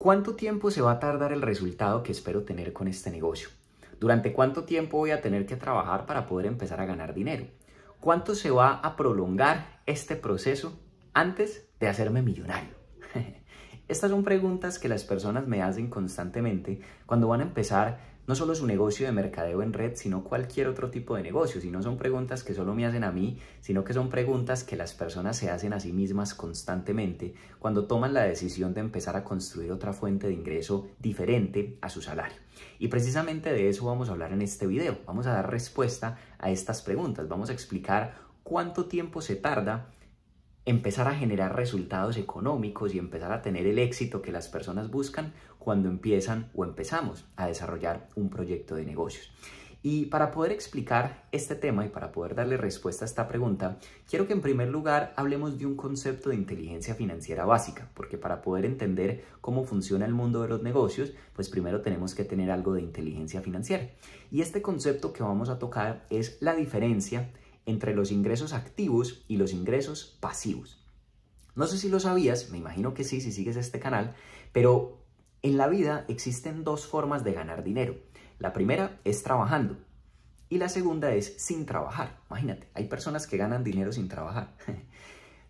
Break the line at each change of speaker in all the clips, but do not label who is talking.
¿Cuánto tiempo se va a tardar el resultado que espero tener con este negocio? ¿Durante cuánto tiempo voy a tener que trabajar para poder empezar a ganar dinero? ¿Cuánto se va a prolongar este proceso antes de hacerme millonario? Estas son preguntas que las personas me hacen constantemente cuando van a empezar no solo su negocio de mercadeo en red, sino cualquier otro tipo de negocio. Si no son preguntas que solo me hacen a mí, sino que son preguntas que las personas se hacen a sí mismas constantemente cuando toman la decisión de empezar a construir otra fuente de ingreso diferente a su salario. Y precisamente de eso vamos a hablar en este video. Vamos a dar respuesta a estas preguntas. Vamos a explicar cuánto tiempo se tarda empezar a generar resultados económicos y empezar a tener el éxito que las personas buscan cuando empiezan o empezamos a desarrollar un proyecto de negocios. Y para poder explicar este tema y para poder darle respuesta a esta pregunta, quiero que en primer lugar hablemos de un concepto de inteligencia financiera básica, porque para poder entender cómo funciona el mundo de los negocios, pues primero tenemos que tener algo de inteligencia financiera. Y este concepto que vamos a tocar es la diferencia entre los ingresos activos y los ingresos pasivos. No sé si lo sabías, me imagino que sí si sigues este canal, pero en la vida existen dos formas de ganar dinero. La primera es trabajando y la segunda es sin trabajar. Imagínate, hay personas que ganan dinero sin trabajar.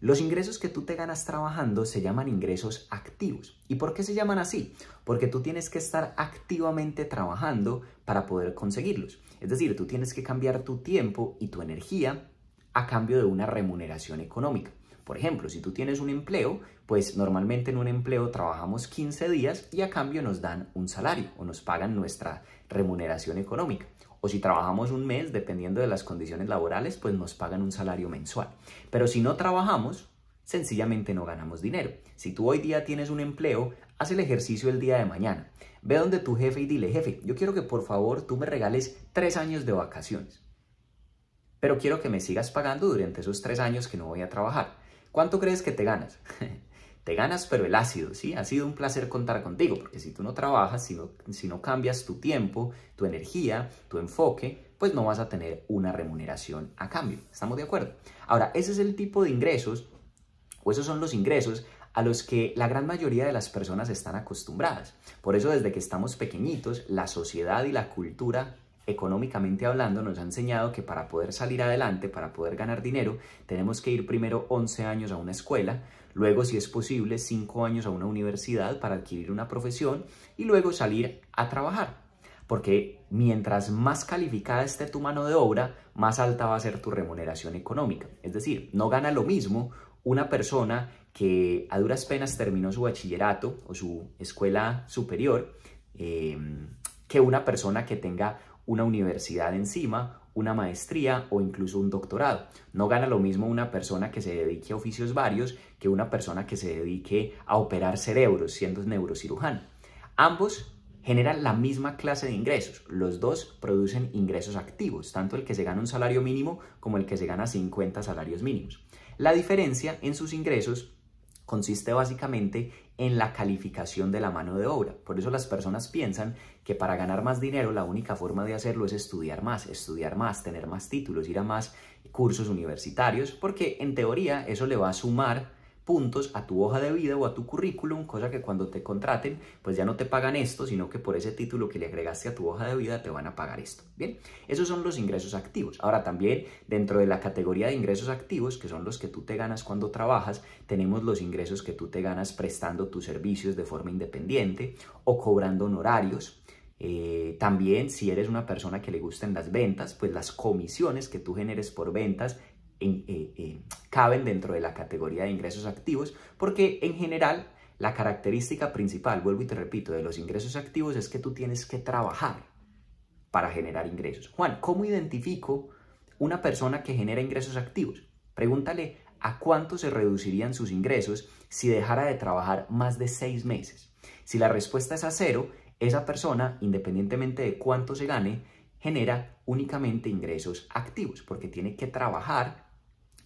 Los ingresos que tú te ganas trabajando se llaman ingresos activos. ¿Y por qué se llaman así? Porque tú tienes que estar activamente trabajando para poder conseguirlos. Es decir, tú tienes que cambiar tu tiempo y tu energía a cambio de una remuneración económica. Por ejemplo, si tú tienes un empleo, pues normalmente en un empleo trabajamos 15 días y a cambio nos dan un salario o nos pagan nuestra remuneración económica. O si trabajamos un mes, dependiendo de las condiciones laborales, pues nos pagan un salario mensual. Pero si no trabajamos, sencillamente no ganamos dinero. Si tú hoy día tienes un empleo, haz el ejercicio el día de mañana. Ve donde tu jefe y dile, jefe, yo quiero que por favor tú me regales tres años de vacaciones. Pero quiero que me sigas pagando durante esos tres años que no voy a trabajar. ¿Cuánto crees que te ganas? Te ganas, pero el ácido, ¿sí? Ha sido un placer contar contigo, porque si tú no trabajas, si no, cambias tu tiempo, tu energía, tu enfoque, pues no vas a tener una remuneración a cambio. ¿Estamos de acuerdo? Ahora, ese es el tipo de ingresos, o esos son los ingresos a los que la gran mayoría de las personas están acostumbradas. Por eso desde que estamos pequeñitos, la sociedad y la cultura económicamente hablando, nos ha enseñado que para poder salir adelante, para poder ganar dinero, tenemos que ir primero 11 años a una escuela, luego si es posible 5 años a una universidad para adquirir una profesión y luego salir a trabajar. Porque mientras más calificada esté tu mano de obra, más alta va a ser tu remuneración económica. Es decir, no gana lo mismo una persona que a duras penas terminó su bachillerato o su escuela superior eh, que una persona que tenga una universidad encima, una maestría o incluso un doctorado. No gana lo mismo una persona que se dedique a oficios varios que una persona que se dedique a operar cerebros siendo neurocirujano. Ambos generan la misma clase de ingresos. Los dos producen ingresos activos, tanto el que se gana un salario mínimo como el que se gana 50 salarios mínimos. La diferencia en sus ingresos consiste básicamente en la calificación de la mano de obra. Por eso las personas piensan que para ganar más dinero la única forma de hacerlo es estudiar más, estudiar más, tener más títulos, ir a más cursos universitarios, porque en teoría eso le va a sumar puntos a tu hoja de vida o a tu currículum, cosa que cuando te contraten, pues ya no te pagan esto, sino que por ese título que le agregaste a tu hoja de vida te van a pagar esto. Bien, esos son los ingresos activos. Ahora también dentro de la categoría de ingresos activos, que son los que tú te ganas cuando trabajas, tenemos los ingresos que tú te ganas prestando tus servicios de forma independiente o cobrando honorarios. Eh, también si eres una persona que le gusten las ventas, pues las comisiones que tú generes por ventas eh, eh, caben dentro de la categoría de ingresos activos, porque en general la característica principal, vuelvo y te repito, de los ingresos activos es que tú tienes que trabajar para generar ingresos. Juan, ¿cómo identifico una persona que genera ingresos activos? Pregúntale a cuánto se reducirían sus ingresos si dejara de trabajar más de seis meses. Si la respuesta es a cero, esa persona, independientemente de cuánto se gane, genera únicamente ingresos activos, porque tiene que trabajar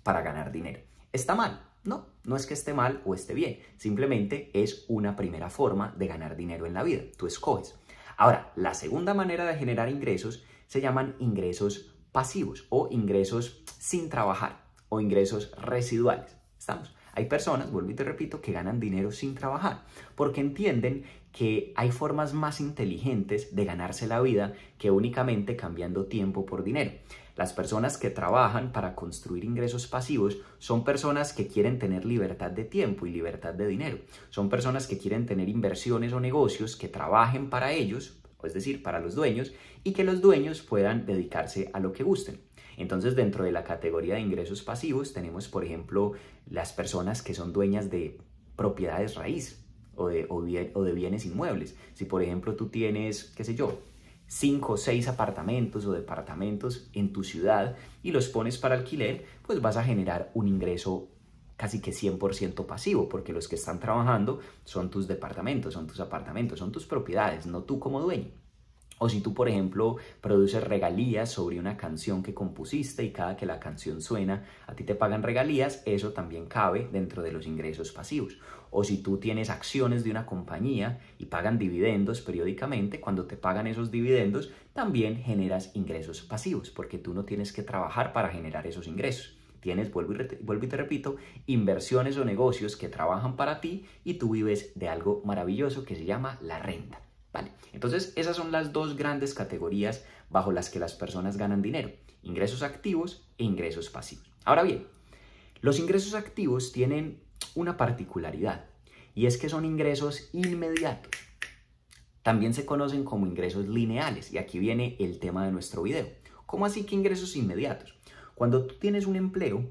para ganar dinero. ¿Está mal? No, no es que esté mal o esté bien, simplemente es una primera forma de ganar dinero en la vida, tú escoges. Ahora, la segunda manera de generar ingresos se llaman ingresos pasivos o ingresos sin trabajar o ingresos residuales. ¿Estamos? Hay personas, vuelvo y te repito, que ganan dinero sin trabajar, porque entienden que hay formas más inteligentes de ganarse la vida que únicamente cambiando tiempo por dinero. Las personas que trabajan para construir ingresos pasivos son personas que quieren tener libertad de tiempo y libertad de dinero. Son personas que quieren tener inversiones o negocios que trabajen para ellos, es decir, para los dueños, y que los dueños puedan dedicarse a lo que gusten. Entonces, dentro de la categoría de ingresos pasivos tenemos, por ejemplo, las personas que son dueñas de propiedades raíz o de, bienes inmuebles. Si, por ejemplo, tú tienes, qué sé yo, cinco o seis apartamentos o departamentos en tu ciudad y los pones para alquiler, pues vas a generar un ingreso casi que 100% pasivo, porque los que están trabajando son tus departamentos, son tus apartamentos, son tus propiedades, no tú como dueño. O si tú, por ejemplo, produces regalías sobre una canción que compusiste y cada que la canción suena a ti te pagan regalías, eso también cabe dentro de los ingresos pasivos. O si tú tienes acciones de una compañía y pagan dividendos periódicamente, cuando te pagan esos dividendos también generas ingresos pasivos, porque tú no tienes que trabajar para generar esos ingresos. Tienes, vuelvo y, te repito, inversiones o negocios que trabajan para ti y tú vives de algo maravilloso que se llama la renta. Entonces, esas son las dos grandes categorías bajo las que las personas ganan dinero, ingresos activos e ingresos pasivos. Ahora bien, los ingresos activos tienen una particularidad y es que son ingresos inmediatos. También se conocen como ingresos lineales y aquí viene el tema de nuestro video. ¿Cómo así que ingresos inmediatos? Cuando tú tienes un empleo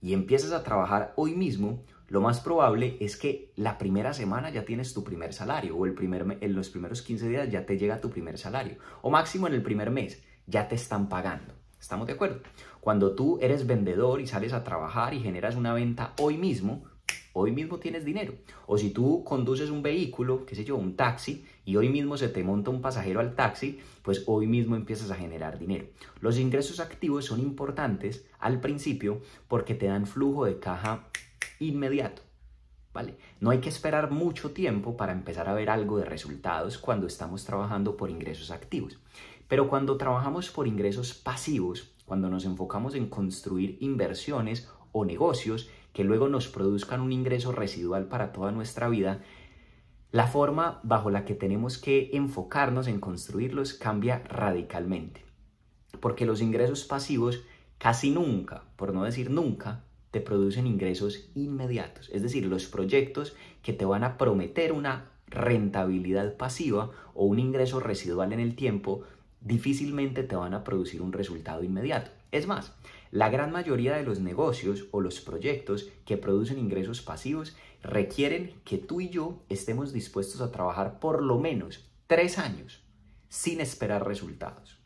y empiezas a trabajar hoy mismo, lo más probable es que la primera semana ya tienes tu primer salario o el primer, en los primeros 15 días ya te llega tu primer salario o máximo en el primer mes ya te están pagando. ¿Estamos de acuerdo? Cuando tú eres vendedor y sales a trabajar y generas una venta hoy mismo, hoy mismo tienes dinero. O si tú conduces un vehículo, qué sé yo, un taxi, y hoy mismo se te monta un pasajero al taxi, pues hoy mismo empiezas a generar dinero. Los ingresos activos son importantes al principio porque te dan flujo de caja inmediato. ¿Vale? No hay que esperar mucho tiempo para empezar a ver algo de resultados cuando estamos trabajando por ingresos activos. Pero cuando trabajamos por ingresos pasivos, cuando nos enfocamos en construir inversiones o negocios que luego nos produzcan un ingreso residual para toda nuestra vida, la forma bajo la que tenemos que enfocarnos en construirlos cambia radicalmente. Porque los ingresos pasivos casi nunca, por no decir nunca, te producen ingresos inmediatos, es decir, los proyectos que te van a prometer una rentabilidad pasiva o un ingreso residual en el tiempo, difícilmente te van a producir un resultado inmediato. Es más, la gran mayoría de los negocios o los proyectos que producen ingresos pasivos requieren que tú y yo estemos dispuestos a trabajar por lo menos tres años sin esperar resultados.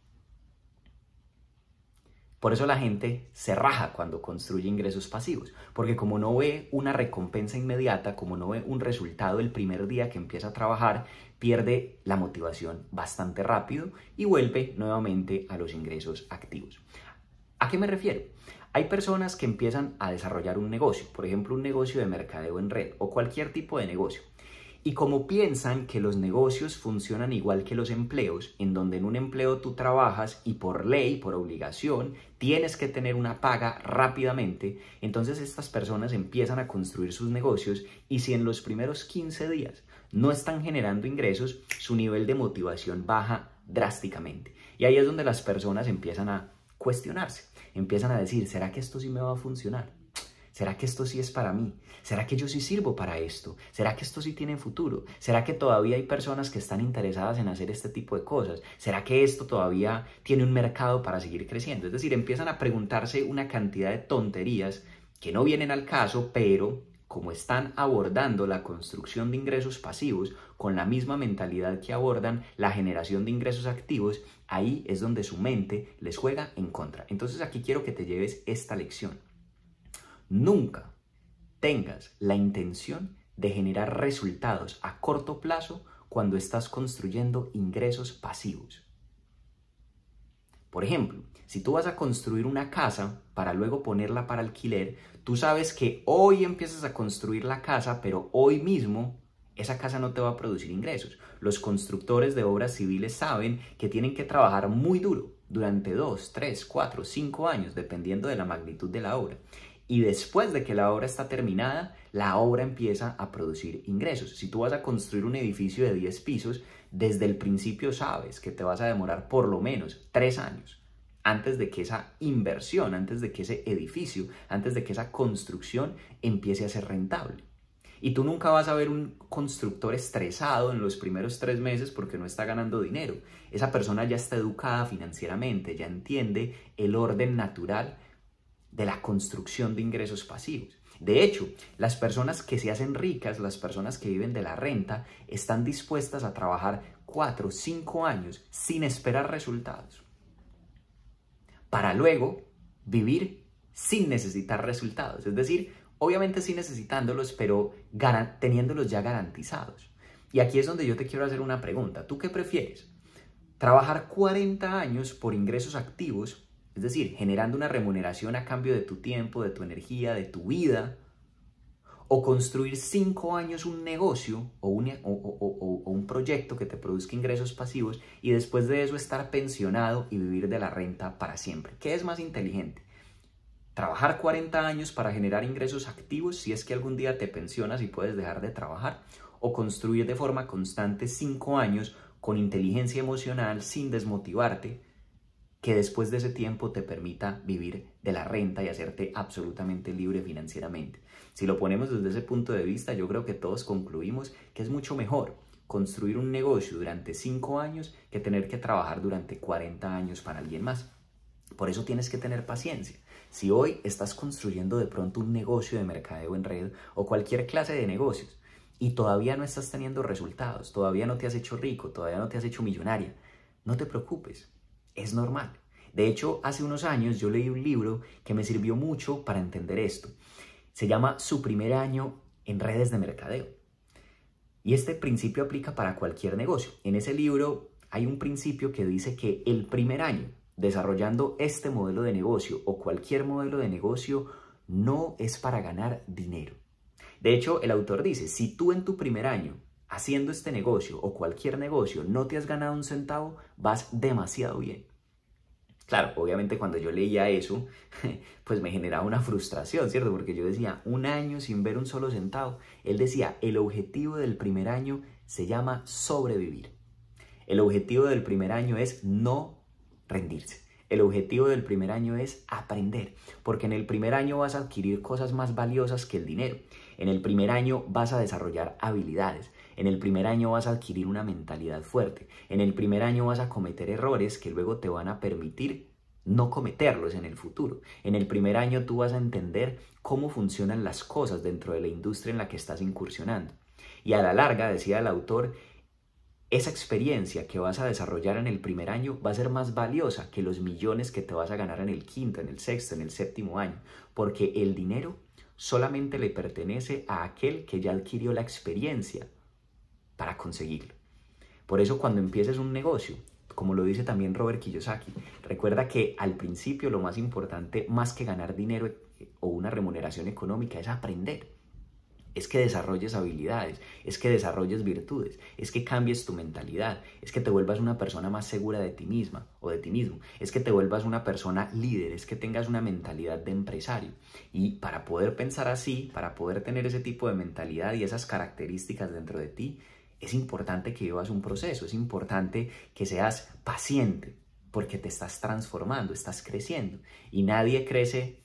Por eso la gente se raja cuando construye ingresos pasivos, porque como no ve una recompensa inmediata, como no ve un resultado el primer día que empieza a trabajar, pierde la motivación bastante rápido y vuelve nuevamente a los ingresos activos. ¿A qué me refiero? Hay personas que empiezan a desarrollar un negocio, por ejemplo un negocio de mercadeo en red o cualquier tipo de negocio. Y como piensan que los negocios funcionan igual que los empleos, en donde en un empleo tú trabajas y por ley, por obligación, tienes que tener una paga rápidamente, entonces estas personas empiezan a construir sus negocios y si en los primeros 15 días no están generando ingresos, su nivel de motivación baja drásticamente. Y ahí es donde las personas empiezan a cuestionarse, empiezan a decir, ¿será que esto sí me va a funcionar? ¿Será que esto sí es para mí? ¿Será que yo sí sirvo para esto? ¿Será que esto sí tiene futuro? ¿Será que todavía hay personas que están interesadas en hacer este tipo de cosas? ¿Será que esto todavía tiene un mercado para seguir creciendo? Es decir, empiezan a preguntarse una cantidad de tonterías que no vienen al caso, pero como están abordando la construcción de ingresos pasivos con la misma mentalidad que abordan la generación de ingresos activos, ahí es donde su mente les juega en contra. Entonces aquí quiero que te lleves esta lección. Nunca tengas la intención de generar resultados a corto plazo cuando estás construyendo ingresos pasivos. Por ejemplo, si tú vas a construir una casa para luego ponerla para alquiler, tú sabes que hoy empiezas a construir la casa, pero hoy mismo esa casa no te va a producir ingresos. Los constructores de obras civiles saben que tienen que trabajar muy duro durante 2, 3, 4, 5 años, dependiendo de la magnitud de la obra y después de que la obra está terminada, la obra empieza a producir ingresos. Si tú vas a construir un edificio de 10 pisos, desde el principio sabes que te vas a demorar por lo menos 3 años antes de que esa inversión, antes de que ese edificio, antes de que esa construcción empiece a ser rentable. Y tú nunca vas a ver un constructor estresado en los primeros tres meses porque no está ganando dinero. Esa persona ya está educada financieramente, ya entiende el orden natural de la construcción de ingresos pasivos. De hecho, las personas que se hacen ricas, las personas que viven de la renta, están dispuestas a trabajar cuatro o cinco años sin esperar resultados, para luego vivir sin necesitar resultados, es decir, obviamente sí necesitándolos, pero teniéndolos ya garantizados. Y aquí es donde yo te quiero hacer una pregunta, ¿tú qué prefieres? ¿Trabajar 40 años por ingresos activos es decir, generando una remuneración a cambio de tu tiempo, de tu energía, de tu vida. O construir cinco años un negocio o un, un proyecto que te produzca ingresos pasivos y después de eso estar pensionado y vivir de la renta para siempre. ¿Qué es más inteligente? trabajar 40 años para generar ingresos activos si es que algún día te pensionas y puedes dejar de trabajar, o construir de forma constante cinco años con inteligencia emocional sin desmotivarte, que después de ese tiempo te permita vivir de la renta y hacerte absolutamente libre financieramente. Si lo ponemos desde ese punto de vista, yo creo que todos concluimos que es mucho mejor construir un negocio durante cinco años que tener que trabajar durante 40 años para alguien más. Por eso tienes que tener paciencia. Si hoy estás construyendo de pronto un negocio de mercadeo en red o cualquier clase de negocios y todavía no estás teniendo resultados, todavía no te has hecho rico, todavía no te has hecho millonaria, no te preocupes, es normal. De hecho, hace unos años yo leí un libro que me sirvió mucho para entender esto. Se llama Su primer año en redes de mercadeo. Y este principio aplica para cualquier negocio. En ese libro hay un principio que dice que el primer año desarrollando este modelo de negocio o cualquier modelo de negocio no es para ganar dinero. De hecho, el autor dice, si tú en tu primer año haciendo este negocio o cualquier negocio no te has ganado un centavo, vas demasiado bien. Claro, obviamente cuando yo leía eso, pues me generaba una frustración, ¿cierto? Porque yo decía, un año sin ver un solo centavo. Él decía, el objetivo del primer año se llama sobrevivir. El objetivo del primer año es no rendirse. El objetivo del primer año es aprender, porque en el primer año vas a adquirir cosas más valiosas que el dinero. En el primer año vas a desarrollar habilidades. En el primer año vas a adquirir una mentalidad fuerte. En el primer año vas a cometer errores que luego te van a permitir no cometerlos en el futuro. En el primer año tú vas a entender cómo funcionan las cosas dentro de la industria en la que estás incursionando. Y a la larga, decía el autor, esa experiencia que vas a desarrollar en el primer año va a ser más valiosa que los millones que te vas a ganar en el quinto, en el sexto, en el séptimo año, porque el dinero solamente le pertenece a aquel que ya adquirió la experiencia para conseguirlo. Por eso cuando empieces un negocio, como lo dice también Robert Kiyosaki, recuerda que al principio lo más importante, más que ganar dinero eh, o una remuneración económica, es aprender es que desarrolles habilidades, es que desarrolles virtudes, es que cambies tu mentalidad, es que te vuelvas una persona más segura de ti misma o de ti mismo, es que te vuelvas una persona líder, es que tengas una mentalidad de empresario. Y para poder pensar así, para poder tener ese tipo de mentalidad y esas características dentro de ti, es importante que llevas un proceso, es importante que seas paciente, porque te estás transformando, estás creciendo. Y nadie crece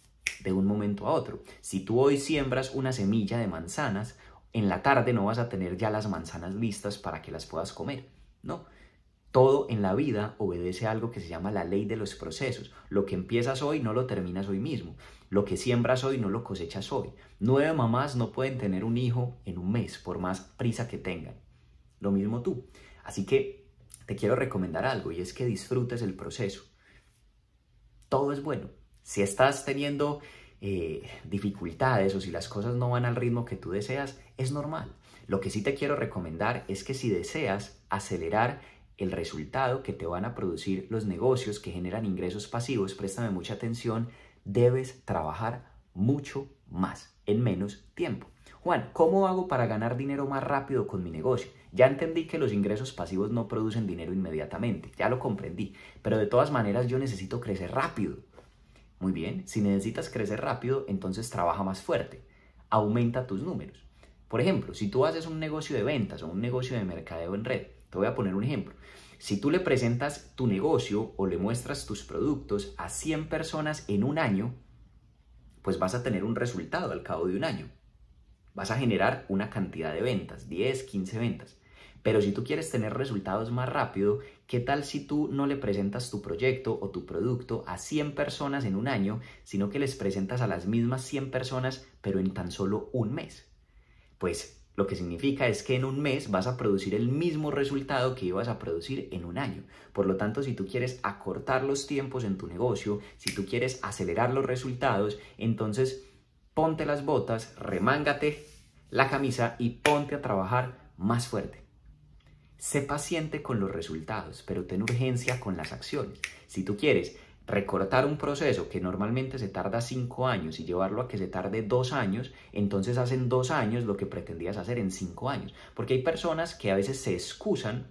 de un momento a otro. Si tú hoy siembras una semilla de manzanas, en la tarde no vas a tener ya las manzanas listas para que las puedas comer, ¿no? Todo en la vida obedece a algo que se llama la ley de los procesos. Lo que empiezas hoy no lo terminas hoy mismo. Lo que siembras hoy no lo cosechas hoy. Nueve mamás no pueden tener un hijo en un mes, por más prisa que tengan. Lo mismo tú. Así que te quiero recomendar algo y es que disfrutes el proceso. Todo es bueno, si estás teniendo eh, dificultades o si las cosas no van al ritmo que tú deseas, es normal. Lo que sí te quiero recomendar es que si deseas acelerar el resultado que te van a producir los negocios que generan ingresos pasivos, préstame mucha atención, debes trabajar mucho más en menos tiempo. Juan, ¿cómo hago para ganar dinero más rápido con mi negocio? Ya entendí que los ingresos pasivos no producen dinero inmediatamente, ya lo comprendí, pero de todas maneras yo necesito crecer rápido. Muy bien, si necesitas crecer rápido, entonces trabaja más fuerte, aumenta tus números. Por ejemplo, si tú haces un negocio de ventas o un negocio de mercadeo en red, te voy a poner un ejemplo. Si tú le presentas tu negocio o le muestras tus productos a 100 personas en un año, pues vas a tener un resultado al cabo de un año. Vas a generar una cantidad de ventas, 10, 15 ventas. Pero si tú quieres tener resultados más rápido, ¿Qué tal si tú no le presentas tu proyecto o tu producto a 100 personas en un año, sino que les presentas a las mismas 100 personas, pero en tan solo un mes? Pues lo que significa es que en un mes vas a producir el mismo resultado que ibas a producir en un año. Por lo tanto, si tú quieres acortar los tiempos en tu negocio, si tú quieres acelerar los resultados, entonces ponte las botas, remángate la camisa y ponte a trabajar más fuerte. Sé paciente con los resultados, pero ten urgencia con las acciones. Si tú quieres recortar un proceso que normalmente se tarda cinco años y llevarlo a que se tarde dos años, entonces hacen dos años lo que pretendías hacer en cinco años. Porque hay personas que a veces se excusan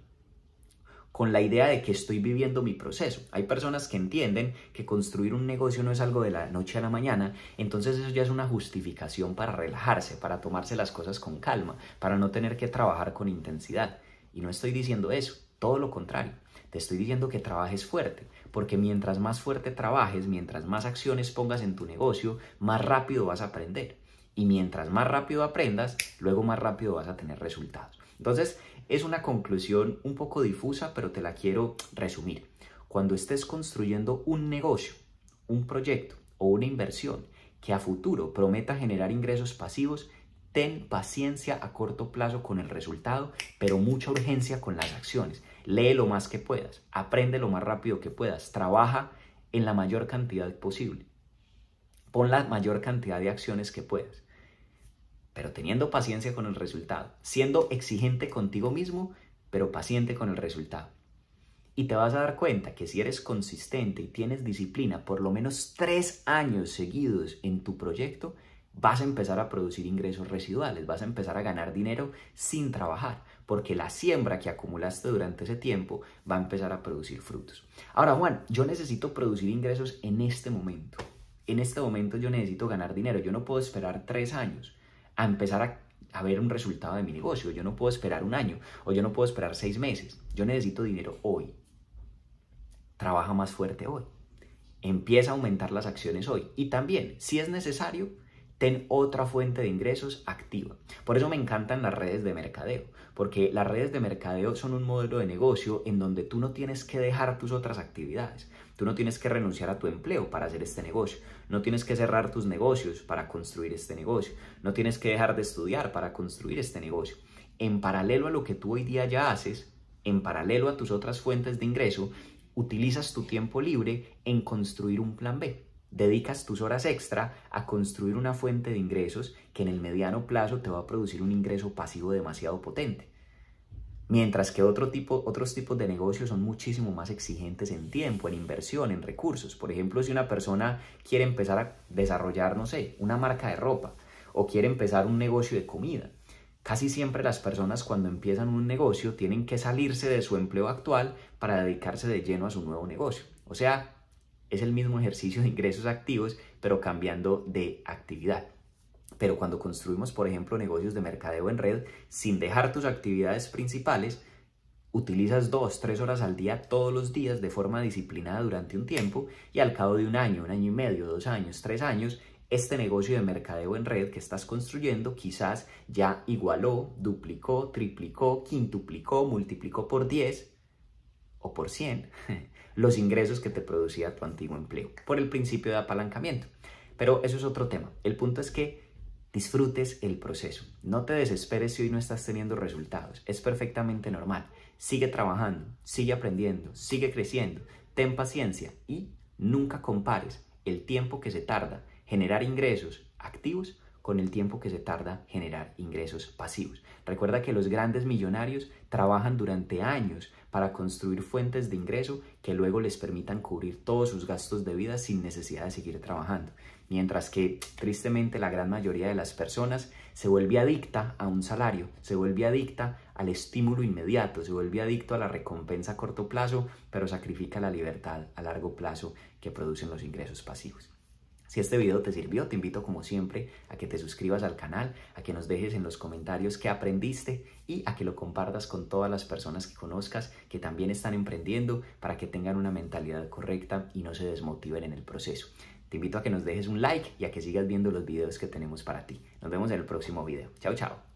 con la idea de que estoy viviendo mi proceso. Hay personas que entienden que construir un negocio no es algo de la noche a la mañana, entonces eso ya es una justificación para relajarse, para tomarse las cosas con calma, para no tener que trabajar con intensidad. Y no estoy diciendo eso, todo lo contrario. Te estoy diciendo que trabajes fuerte, porque mientras más fuerte trabajes, mientras más acciones pongas en tu negocio, más rápido vas a aprender. Y mientras más rápido aprendas, luego más rápido vas a tener resultados. Entonces, es una conclusión un poco difusa, pero te la quiero resumir. Cuando estés construyendo un negocio, un proyecto o una inversión que a futuro prometa generar ingresos pasivos, Ten paciencia a corto plazo con el resultado, pero mucha urgencia con las acciones. Lee lo más que puedas, aprende lo más rápido que puedas, trabaja en la mayor cantidad posible. Pon la mayor cantidad de acciones que puedas, pero teniendo paciencia con el resultado, siendo exigente contigo mismo, pero paciente con el resultado. Y te vas a dar cuenta que si eres consistente y tienes disciplina por lo menos tres años seguidos en tu proyecto, vas a empezar a producir ingresos residuales, vas a empezar a ganar dinero sin trabajar, porque la siembra que acumulaste durante ese tiempo va a empezar a producir frutos. Ahora, Juan, yo necesito producir ingresos en este momento. En este momento yo necesito ganar dinero, yo no puedo esperar tres años a empezar a ver un resultado de mi negocio, yo no puedo esperar un año o yo no puedo esperar seis meses, yo necesito dinero hoy. Trabaja más fuerte hoy. Empieza a aumentar las acciones hoy. Y también, si es necesario, ten otra fuente de ingresos activa. Por eso me encantan las redes de mercadeo, porque las redes de mercadeo son un modelo de negocio en donde tú no tienes que dejar tus otras actividades, tú no tienes que renunciar a tu empleo para hacer este negocio, no tienes que cerrar tus negocios para construir este negocio, no tienes que dejar de estudiar para construir este negocio. En paralelo a lo que tú hoy día ya haces, en paralelo a tus otras fuentes de ingreso, utilizas tu tiempo libre en construir un plan B dedicas tus horas extra a construir una fuente de ingresos que en el mediano plazo te va a producir un ingreso pasivo demasiado potente. Mientras que otro tipo, otros tipos de negocios son muchísimo más exigentes en tiempo, en inversión, en recursos. Por ejemplo, si una persona quiere empezar a desarrollar, no sé, una marca de ropa o quiere empezar un negocio de comida, Casi siempre las personas cuando empiezan un negocio tienen que salirse de su empleo actual para dedicarse de lleno a su nuevo negocio. O sea, es el mismo ejercicio de ingresos activos, pero cambiando de actividad. Pero cuando construimos, por ejemplo, negocios de mercadeo en red, sin dejar tus actividades principales, utilizas dos, tres horas al día todos los días de forma disciplinada durante un tiempo y al cabo de un año, un año y medio, dos años, tres años, este negocio de mercadeo en red que estás construyendo quizás ya igualó, duplicó, triplicó, quintuplicó, multiplicó por 10 o por 100 los ingresos que te producía tu antiguo empleo por el principio de apalancamiento. Pero eso es otro tema. El punto es que disfrutes el proceso. No te desesperes si hoy no estás teniendo resultados. Es perfectamente normal. Sigue trabajando, sigue aprendiendo, sigue creciendo. Ten paciencia y nunca compares el tiempo que se tarda generar ingresos activos con el tiempo que se tarda generar ingresos pasivos. Recuerda que los grandes millonarios trabajan durante años para construir fuentes de ingreso que luego les permitan cubrir todos sus gastos de vida sin necesidad de seguir trabajando. Mientras que tristemente la gran mayoría de las personas se vuelve adicta a un salario, se vuelve adicta al estímulo inmediato, se vuelve adicto a la recompensa a corto plazo, pero sacrifica la libertad a largo plazo que producen los ingresos pasivos. Si este video te sirvió, te invito como siempre a que te suscribas al canal, a que nos dejes en los comentarios qué aprendiste y a que lo compartas con todas las personas que conozcas que también están emprendiendo para que tengan una mentalidad correcta y no se desmotiven en el proceso. Te invito a que nos dejes un like y a que sigas viendo los videos que tenemos para ti. Nos vemos en el próximo video. Chao, chao.